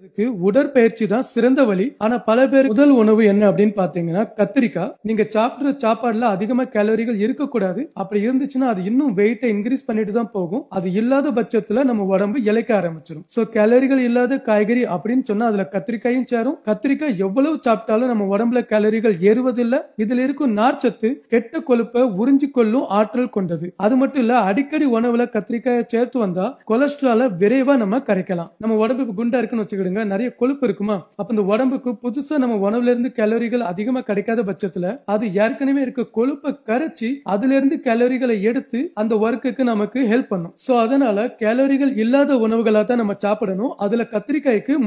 இதுக்கு உடற்பயிற்சி தான் சிறந்த வழி ஆனா பல பேர் முதல் உணவு என்ன அப்படின்னு பாத்தீங்கன்னா கத்திரிக்காய் நீங்க சாப்பிடுற சாப்பாடுல அதிகமா கேலரிகள் இருக்கக்கூடாது அப்படி இருந்துச்சுன்னா அது இன்னும் வெயிட்டை இன்க்ரீஸ் பண்ணிட்டு தான் போகும் அது இல்லாத பட்சத்துல நம்ம உடம்பு இழைக்க ஆரம்பிச்சிடும் சோ கேலரிகள் இல்லாத காய்கறி அப்படின்னு சொன்னா அதுல கத்திரிக்காயும் சேரும் கத்திரிக்காய் எவ்வளவு சாப்பிட்டாலும் நம்ம உடம்புல கேலரிகள் ஏறுவதில்ல இதுல இருக்கும் நார்ச்சத்து கெட்ட கொழுப்பை உறிஞ்சு கொள்ளும் ஆற்றல் கொண்டது அது மட்டும் இல்ல அடிக்கடி உணவுல கத்திரிக்காயை சேர்த்து வந்தா கொலஸ்ட்ரால விரைவா நம்ம கரைக்கலாம் நம்ம உடம்பு குண்டா இருக்குன்னு வச்சுக்கிட்டு எடுத்துருங்க நிறைய கொழுப்பு இருக்குமா அப்ப இந்த உடம்புக்கு புதுசா நம்ம உணவுல இருந்து கலோரிகள் அதிகமா கிடைக்காத பட்சத்துல அது ஏற்கனவே இருக்க கொழுப்பை கரைச்சி அதுல இருந்து கலோரிகளை எடுத்து அந்த ஒர்க்குக்கு நமக்கு ஹெல்ப் பண்ணும் சோ அதனால கலோரிகள் இல்லாத உணவுகளா தான் நம்ம சாப்பிடணும் அதுல கத்திரிக்காய்க்கு